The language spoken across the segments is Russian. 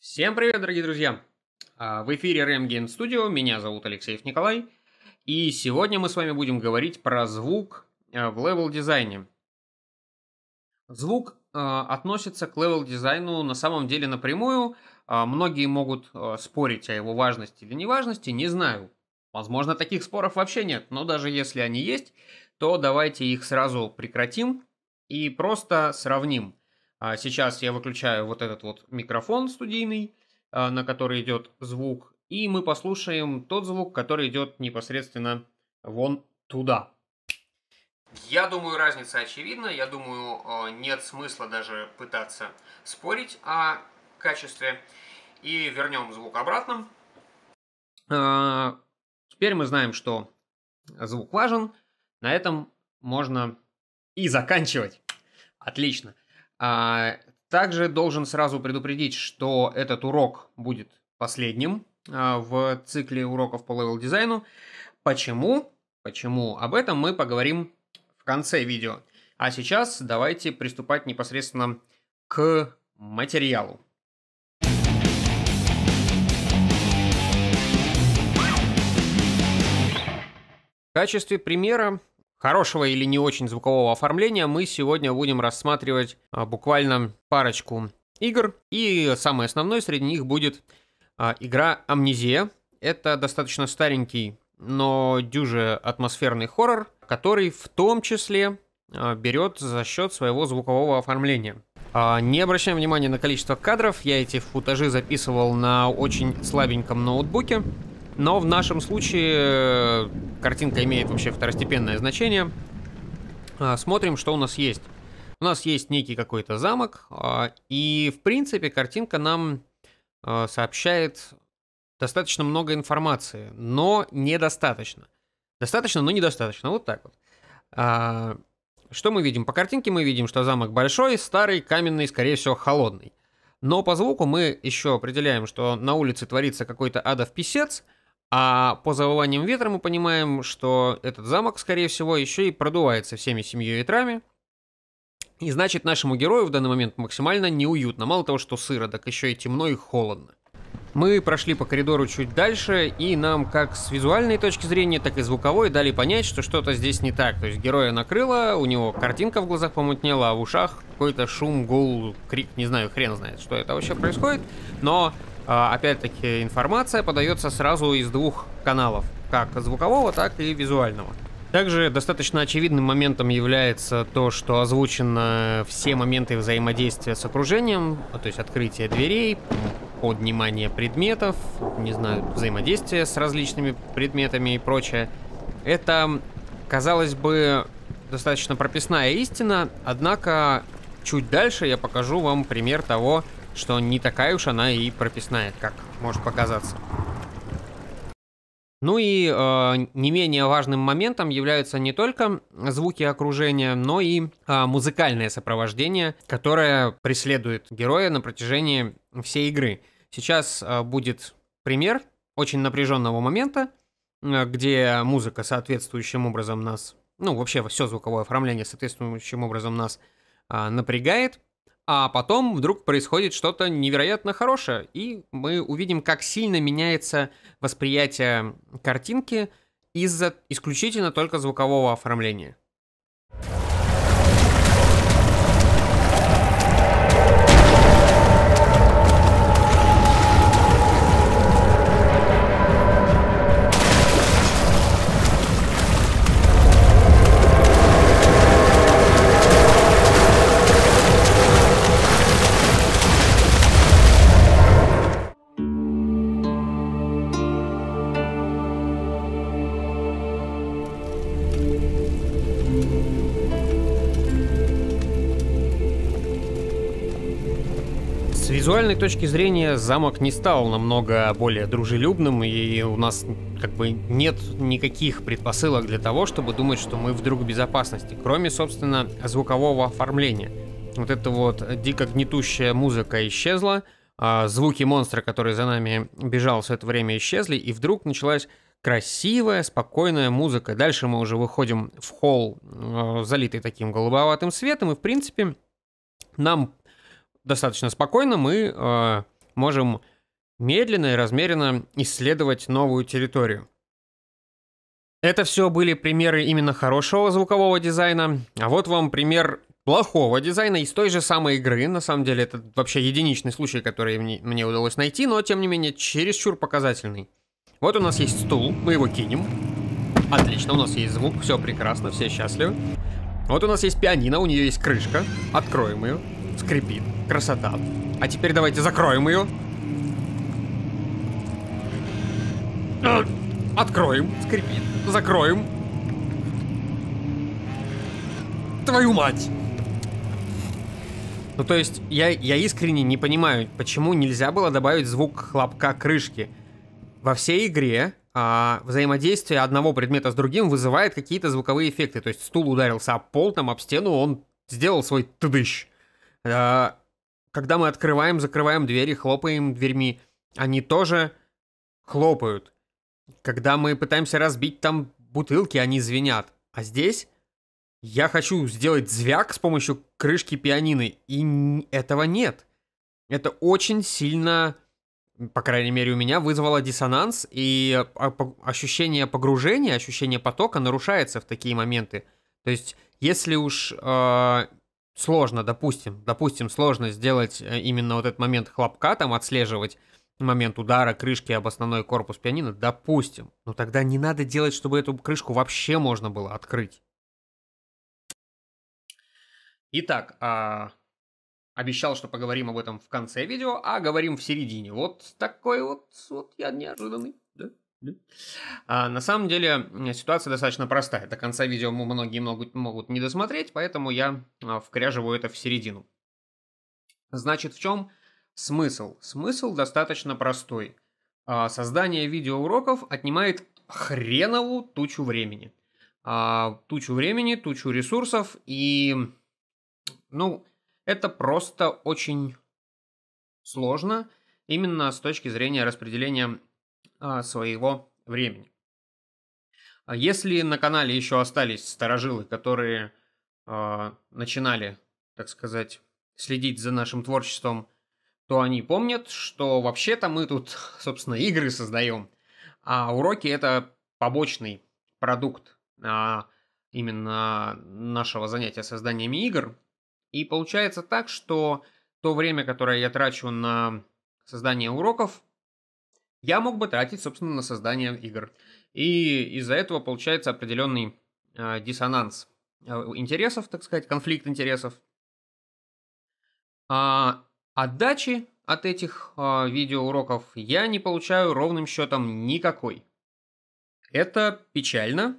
Всем привет, дорогие друзья! А, в эфире RAM Game Studio, меня зовут Алексеев Николай, и сегодня мы с вами будем говорить про звук э, в левел-дизайне. Звук э, относится к левел-дизайну на самом деле напрямую. А, многие могут э, спорить о его важности или неважности, не знаю. Возможно, таких споров вообще нет, но даже если они есть, то давайте их сразу прекратим и просто сравним – а сейчас я выключаю вот этот вот микрофон студийный, а, на который идет звук, и мы послушаем тот звук, который идет непосредственно вон туда. Я думаю, разница очевидна. Я думаю, а, нет смысла даже пытаться спорить о качестве. И вернем звук обратно. Теперь мы знаем, что звук важен. На этом можно и заканчивать. Отлично. А, также должен сразу предупредить, что этот урок будет последним а, в цикле уроков по левел-дизайну. Почему? Почему? Об этом мы поговорим в конце видео. А сейчас давайте приступать непосредственно к материалу. В качестве примера хорошего или не очень звукового оформления мы сегодня будем рассматривать а, буквально парочку игр. И самой основной среди них будет а, игра «Амнезия». Это достаточно старенький, но дюже атмосферный хоррор, который в том числе а, берет за счет своего звукового оформления. Не обращаем внимания на количество кадров, я эти футажи записывал на очень слабеньком ноутбуке, но в нашем случае э, картинка имеет вообще второстепенное значение. А, смотрим, что у нас есть. У нас есть некий какой-то замок, а, и в принципе картинка нам а, сообщает достаточно много информации, но недостаточно. Достаточно, но недостаточно. Вот так вот. Что мы видим? По картинке мы видим, что замок большой, старый, каменный, скорее всего, холодный. Но по звуку мы еще определяем, что на улице творится какой-то адов писец – а по завываниям ветра мы понимаем, что этот замок, скорее всего, еще и продувается всеми семью ветрами. И значит, нашему герою в данный момент максимально неуютно. Мало того, что сыро, так еще и темно и холодно. Мы прошли по коридору чуть дальше, и нам как с визуальной точки зрения, так и звуковой дали понять, что что-то здесь не так. То есть героя накрыло, у него картинка в глазах помутнела, а в ушах какой-то шум, гул, крик, не знаю, хрен знает, что это вообще происходит. Но а, опять-таки, информация подается сразу из двух каналов, как звукового, так и визуального. Также достаточно очевидным моментом является то, что озвучено все моменты взаимодействия с окружением, а, то есть открытие дверей, поднимание предметов, не знаю, взаимодействие с различными предметами и прочее. Это, казалось бы, достаточно прописная истина, однако чуть дальше я покажу вам пример того, что не такая уж она и прописная, как может показаться. Ну и э, не менее важным моментом являются не только звуки окружения, но и э, музыкальное сопровождение, которое преследует героя на протяжении всей игры. Сейчас э, будет пример очень напряженного момента, э, где музыка соответствующим образом нас, ну вообще все звуковое оформление соответствующим образом нас э, напрягает а потом вдруг происходит что-то невероятно хорошее, и мы увидим, как сильно меняется восприятие картинки из-за исключительно только звукового оформления. моральной точки зрения замок не стал намного более дружелюбным, и у нас как бы нет никаких предпосылок для того, чтобы думать, что мы вдруг в безопасности, кроме, собственно, звукового оформления. Вот эта вот дико гнетущая музыка исчезла, а, звуки монстра, который за нами бежал все это время, исчезли, и вдруг началась красивая, спокойная музыка. Дальше мы уже выходим в холл, а, залитый таким голубоватым светом, и, в принципе, нам достаточно спокойно мы э, можем медленно и размеренно исследовать новую территорию. Это все были примеры именно хорошего звукового дизайна, а вот вам пример плохого дизайна из той же самой игры. На самом деле это вообще единичный случай, который мне, мне удалось найти, но тем не менее чересчур показательный. Вот у нас есть стул, мы его кинем. Отлично, у нас есть звук, все прекрасно, все счастливы. Вот у нас есть пианино, у нее есть крышка, откроем ее скрипит. Красота. А теперь давайте закроем ее. Э, откроем, скрипит. Закроем. Твою мать! Ну, то есть, я, я искренне не понимаю, почему нельзя было добавить звук хлопка крышки. Во всей игре а, взаимодействие одного предмета с другим вызывает какие-то звуковые эффекты. То есть, стул ударился об пол, там, об стену, он сделал свой тыдыщ. Э, когда мы открываем, закрываем двери, хлопаем дверьми, они тоже хлопают. Когда мы пытаемся разбить там бутылки, они звенят. А здесь я хочу сделать звяк с помощью крышки пианины, и этого нет. Это очень сильно, по крайней мере у меня, вызвало диссонанс, и а, ощущение погружения, ощущение потока нарушается в такие моменты. То есть, если уж э, сложно, допустим, допустим, сложно сделать э, именно вот этот момент хлопка, там отслеживать момент удара крышки об основной корпус пианино, допустим. Но тогда не надо делать, чтобы эту крышку вообще можно было открыть. Итак, а... обещал, что поговорим об этом в конце видео, а говорим в середине. Вот такой вот, вот я неожиданный. А, на самом деле ситуация достаточно простая. До конца видео многие могут, могут не досмотреть, поэтому я а, вкряживаю это в середину. Значит, в чем смысл? Смысл достаточно простой. А, создание видеоуроков отнимает хренову тучу времени. тучу времени, тучу ресурсов и... Ну, это просто очень сложно именно с точки зрения распределения а, своего времени. А если на канале еще остались старожилы, которые а, начинали, так сказать, следить за нашим творчеством, то они помнят, что вообще-то мы тут, собственно, игры создаем, а уроки это побочный продукт а, именно нашего занятия созданиями игр. И получается так, что то время, которое я трачу на создание уроков, я мог бы тратить, собственно, на создание игр. И из-за этого получается определенный а, э, диссонанс интересов, так сказать, конфликт интересов. А отдачи от этих э, видеоуроков я не получаю ровным счетом никакой. Это печально.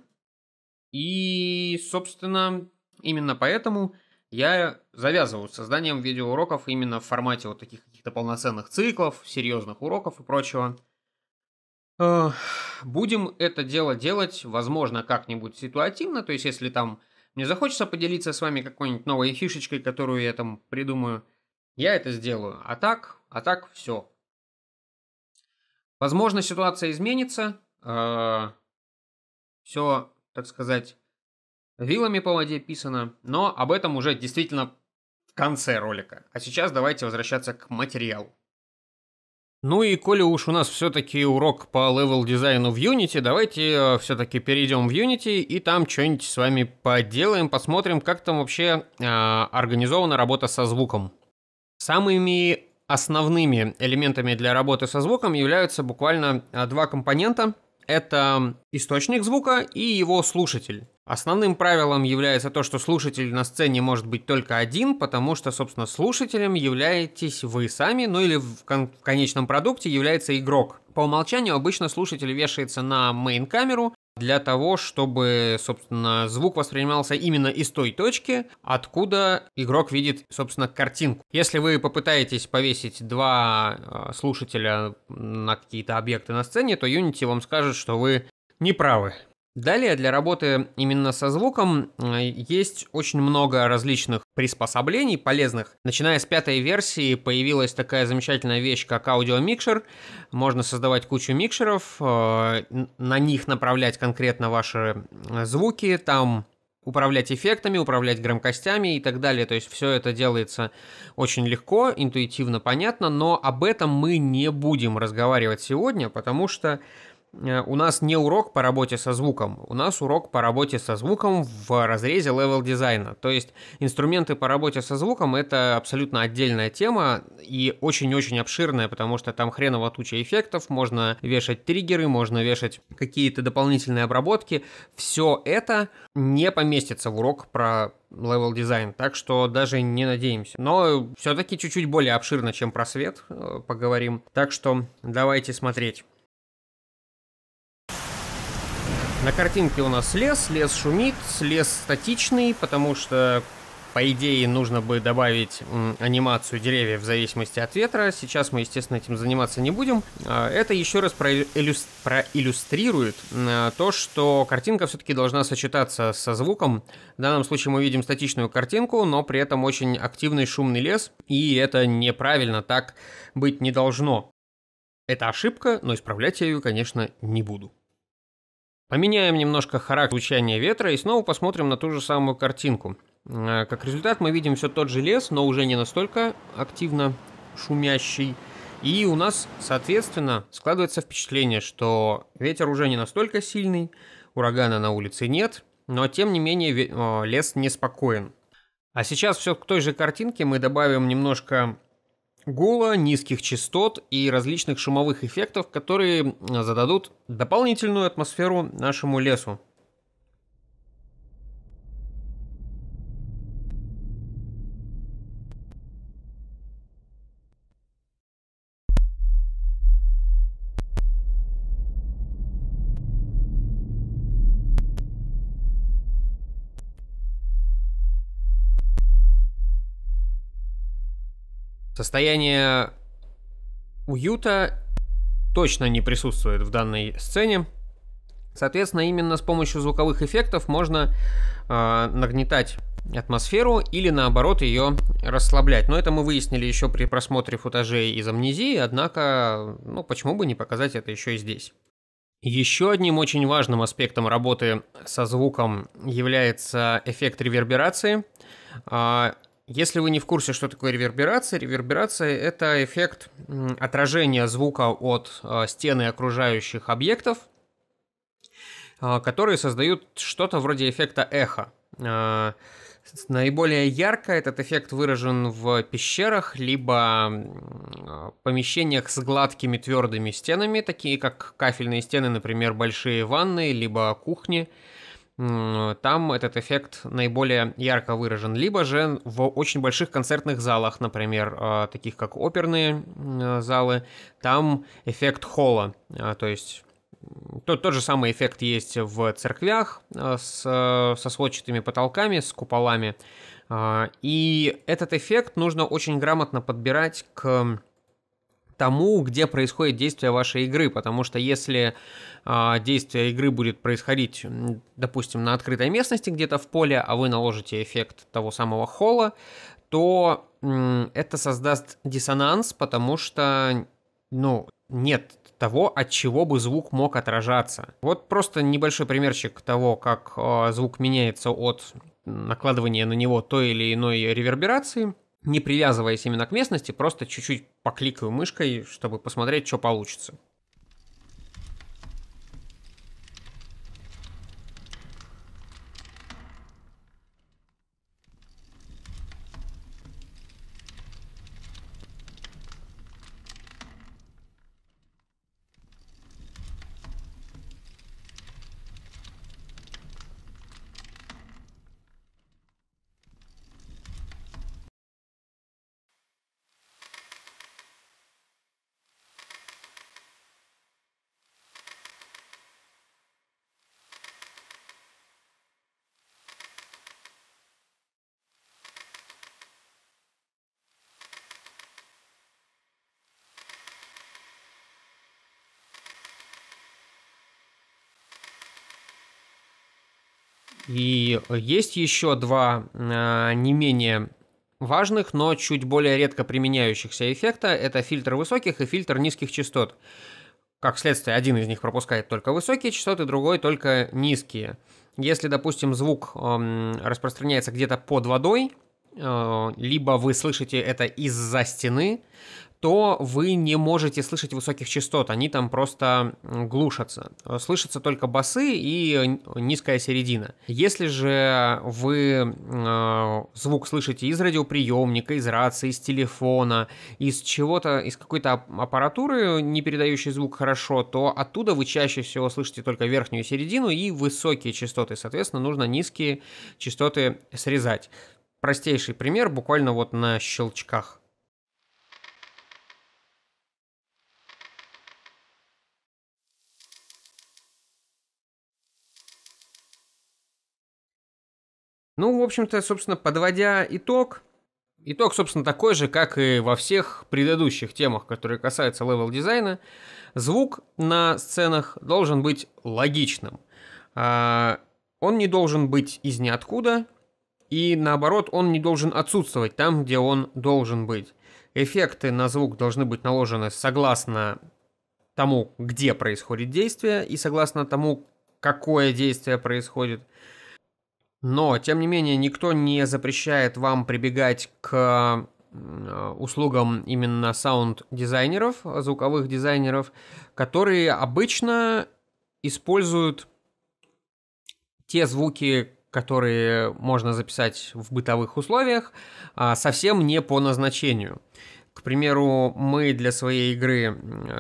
И, собственно, именно поэтому я завязываю с созданием видеоуроков именно в формате вот таких каких-то полноценных циклов, серьезных уроков и прочего. Э, будем это дело делать, возможно, как-нибудь ситуативно, то есть если там мне захочется поделиться с вами какой-нибудь новой фишечкой, которую я там придумаю, я это сделаю. А так, а так все. Возможно, ситуация изменится, э, все, так сказать, вилами по воде писано, но об этом уже действительно в конце ролика. А сейчас давайте возвращаться к материалу. Ну и коли уж у нас все-таки урок по левел-дизайну в Unity, давайте э, все-таки перейдем в Unity и там что-нибудь с вами поделаем, посмотрим, как там вообще э, организована работа со звуком. Самыми основными элементами для работы со звуком являются буквально э, два компонента – это источник звука и его слушатель. Основным правилом является то, что слушатель на сцене может быть только один, потому что, собственно, слушателем являетесь вы сами, ну или в, кон- в конечном продукте является игрок. По умолчанию обычно слушатель вешается на мейн-камеру, для того, чтобы, собственно, звук воспринимался именно из той точки, откуда игрок видит, собственно, картинку. Если вы попытаетесь повесить два а, слушателя на какие-то объекты на сцене, то Unity вам скажет, что вы неправы. Далее для работы именно со звуком э, есть очень много различных приспособлений полезных. Начиная с пятой версии появилась такая замечательная вещь, как аудиомикшер. Можно создавать кучу микшеров, э, на них направлять конкретно ваши э, звуки, там управлять эффектами, управлять громкостями и так далее. То есть все это делается очень легко, интуитивно понятно, но об этом мы не будем разговаривать сегодня, потому что Э, у нас не урок по работе со звуком, у нас урок по работе со звуком в разрезе левел дизайна. То есть инструменты по работе со звуком это абсолютно отдельная тема и очень-очень обширная, потому что там хреново туча эффектов, можно вешать триггеры, можно вешать какие-то дополнительные обработки. Все это не поместится в урок про левел дизайн, так что даже не надеемся. Но все-таки чуть-чуть более обширно, чем про свет э, поговорим. Так что давайте смотреть. На картинке у нас лес, лес шумит, лес статичный, потому что, по идее, нужно бы добавить анимацию деревьев в зависимости от ветра. Сейчас мы, естественно, этим заниматься не будем. А, это еще раз проиллюстрирует то, что картинка все-таки должна сочетаться со звуком. В данном случае мы видим статичную картинку, но при этом очень активный шумный лес, и это неправильно, так быть не должно. Это ошибка, но исправлять я ее, конечно, не буду. Поменяем немножко характер звучания ветра и снова посмотрим на ту же самую картинку. Э, как результат мы видим все тот же лес, но уже не настолько активно шумящий. И у нас, соответственно, складывается впечатление, что ветер уже не настолько сильный, урагана на улице нет, но тем не менее э, лес неспокоен. А сейчас все к той же картинке мы добавим немножко гула, низких частот и различных шумовых эффектов, которые зададут дополнительную атмосферу нашему лесу. Состояние уюта точно не присутствует в данной сцене. Соответственно, именно с помощью звуковых эффектов можно э, нагнетать атмосферу или наоборот ее расслаблять. Но это мы выяснили еще при просмотре футажей из амнезии, однако, ну почему бы не показать это еще и здесь. Еще одним очень важным аспектом работы со звуком является эффект реверберации. А, если вы не в курсе, что такое реверберация, реверберация – это эффект отражения звука от э, стены окружающих объектов, э, которые создают что-то вроде эффекта эхо. Э, наиболее ярко этот эффект выражен в пещерах, либо помещениях с гладкими твердыми стенами, такие как кафельные стены, например, большие ванны, либо кухни – там этот эффект наиболее ярко выражен. Либо же в очень больших концертных залах, например, а, таких как оперные залы, там эффект холла, а, то есть тот, тот же самый эффект есть в церквях а, с, со сводчатыми потолками, с куполами. И этот эффект нужно очень грамотно подбирать к тому, где происходит действие вашей игры, потому что если э, действие игры будет происходить, допустим, на открытой местности где-то в поле, а вы наложите эффект того самого холла, то э, это создаст диссонанс, потому что, ну, нет того, от чего бы звук мог отражаться. Вот просто небольшой примерчик того, как э, звук меняется от накладывания на него той или иной реверберации не привязываясь именно к местности, просто чуть-чуть покликаю мышкой, чтобы посмотреть, что получится. И есть еще два э, не менее важных, но чуть более редко применяющихся эффекта. Это фильтр высоких и фильтр низких частот. Как следствие, один из них пропускает только высокие частоты, другой только низкие. Если, допустим, звук эм, распространяется где-то под водой, Э, либо вы слышите это из-за стены, то вы не можете слышать высоких частот, они там просто глушатся. Слышатся только басы и низкая середина. Если же вы э, звук слышите из радиоприемника, из рации, из телефона, из чего-то, из какой-то аппаратуры, не передающей звук хорошо, то оттуда вы чаще всего слышите только верхнюю середину и высокие частоты. Соответственно, нужно низкие частоты срезать простейший пример, буквально вот на щелчках. Ну, в общем-то, собственно, подводя итог, Итог, собственно, такой же, как и во всех предыдущих темах, которые касаются левел-дизайна. Звук на сценах должен быть логичным. А, он не должен быть из ниоткуда, и наоборот он не должен отсутствовать там, где он должен быть. Эффекты на звук должны быть наложены согласно тому, где происходит действие и согласно тому, какое действие происходит. Но, тем не менее, никто не запрещает вам прибегать к э, услугам именно саунд-дизайнеров, звуковых дизайнеров, которые обычно используют те звуки, которые можно записать в бытовых условиях, а, совсем не по назначению. К примеру, мы для своей игры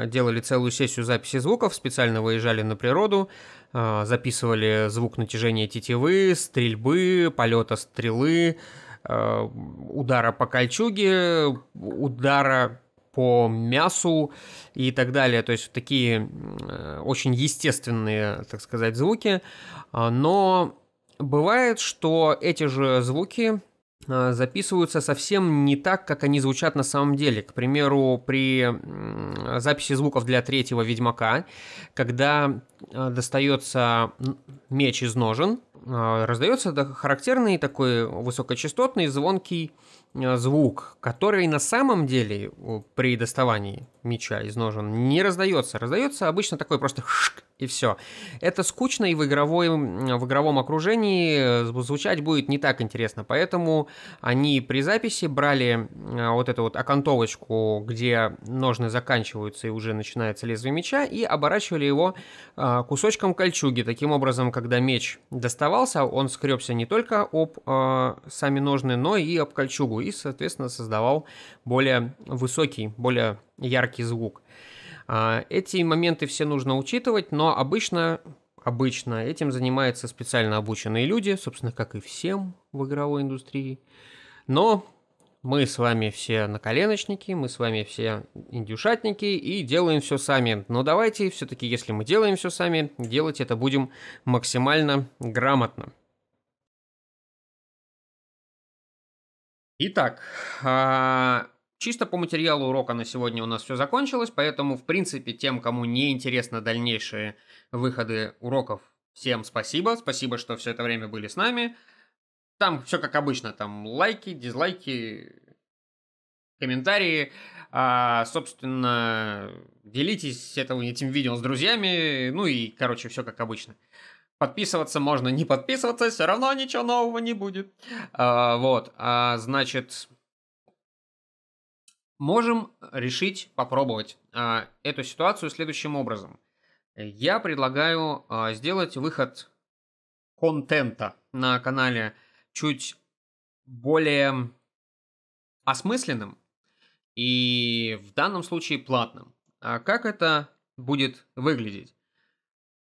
делали целую сессию записи звуков, специально выезжали на природу, а, записывали звук натяжения тетивы, стрельбы, полета стрелы, а, удара по кольчуге, удара по мясу и так далее. То есть такие э, очень естественные, так сказать, звуки. Но Бывает, что эти же звуки а, записываются совсем не так, как они звучат на самом деле. К примеру, при записи звуков для третьего Ведьмака, когда а, достается меч из ножен, а, раздается характерный такой высокочастотный звонкий звук, который на самом деле при доставании меча из ножен не раздается. Раздается обычно такой просто шк и все. Это скучно, и в, игровой, в игровом окружении э, звучать будет не так интересно. Поэтому они при записи брали э, вот эту вот окантовочку, где ножны заканчиваются и уже начинается лезвие меча, и оборачивали его э, кусочком кольчуги. Таким образом, когда меч доставался, он скребся не только об сами ножны, но и об кольчугу, и, соответственно, создавал более высокий, более яркий звук. А, эти моменты все нужно учитывать, но обычно, обычно этим занимаются специально обученные люди, собственно, как и всем в игровой индустрии. Но мы с вами все наколеночники, мы с вами все индюшатники и делаем все сами. Но давайте все-таки, если мы делаем все сами, делать это будем максимально грамотно. Итак, а, Чисто по материалу урока на сегодня у нас все закончилось, поэтому, в принципе, тем, кому не интересны дальнейшие выходы уроков, всем спасибо. Спасибо, что все это время были с нами. Там все как обычно, там лайки, дизлайки, комментарии. А, собственно, делитесь этого, этим видео с друзьями. Ну и, короче, все как обычно. Подписываться можно не подписываться, все равно ничего нового не будет. А, вот, а, значит, можем решить, попробовать а, эту ситуацию следующим образом. Я предлагаю а, сделать выход контента на канале чуть более осмысленным и в данном случае платным. А как это будет выглядеть?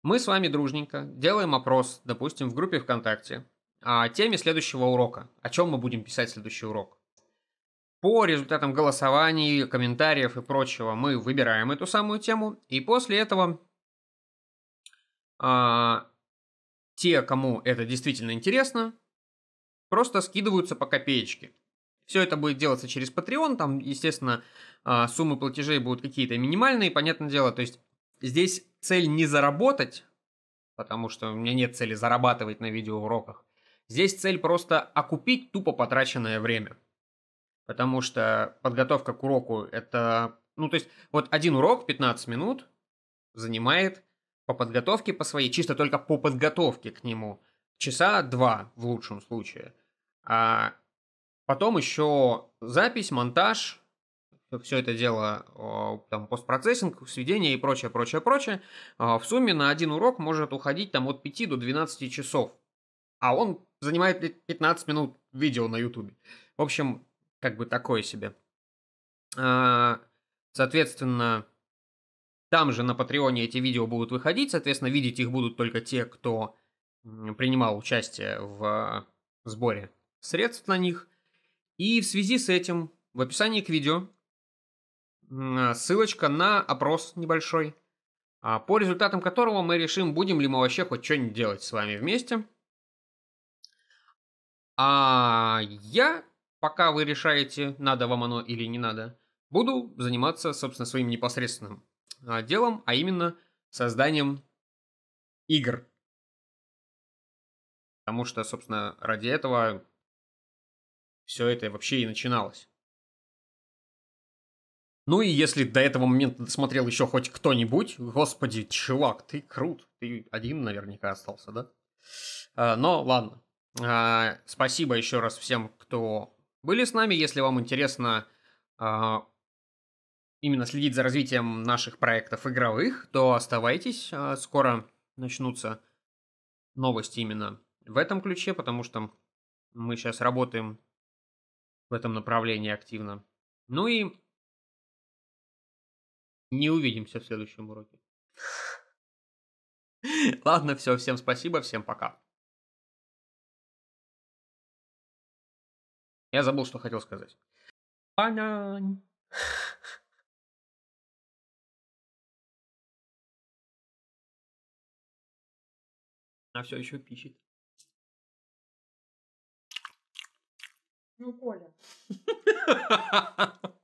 Мы с вами дружненько делаем опрос, допустим, в группе ВКонтакте, о теме следующего урока, о чем мы будем писать следующий урок. По результатам голосований, комментариев и прочего мы выбираем эту самую тему. И после этого а, те, кому это действительно интересно, просто скидываются по копеечке. Все это будет делаться через Patreon, там, естественно, а, суммы платежей будут какие-то минимальные, понятное дело, то есть здесь цель не заработать, потому что у меня нет цели зарабатывать на видеоуроках, здесь цель просто окупить тупо потраченное время потому что подготовка к уроку это... Ну, то есть, вот один урок 15 минут занимает по подготовке, по своей, чисто только по подготовке к нему, часа два в лучшем случае. А потом еще запись, монтаж, все это дело, там, постпроцессинг, сведение и прочее, прочее, прочее, а, в сумме на один урок может уходить там от 5 до 12 часов. А он занимает 15 минут видео на ютубе. В общем, как бы такое себе. А, соответственно, там же на Патреоне эти видео будут выходить, соответственно, видеть их будут только те, кто принимал участие в сборе средств на них. И в связи с этим в описании к видео ссылочка на опрос небольшой, а, по результатам которого мы решим, будем ли мы вообще хоть что-нибудь делать с вами вместе. А я пока вы решаете, надо вам оно или не надо, буду заниматься, собственно, своим непосредственным а, делом, а именно созданием игр. Потому что, собственно, ради этого все это вообще и начиналось. Ну и если до этого момента досмотрел еще хоть кто-нибудь, господи, чувак, ты крут, ты один наверняка остался, да? А, но ладно. А, спасибо еще раз всем, кто были с нами. Если вам интересно э, именно следить за развитием наших проектов игровых, то оставайтесь. Э, скоро начнутся новости именно в этом ключе, потому что мы сейчас работаем в этом направлении активно. Ну и не увидимся в следующем уроке. Ладно, все, всем спасибо, всем пока. Я забыл, что хотел сказать. Банань. Она все еще пищит. Ну, Коля.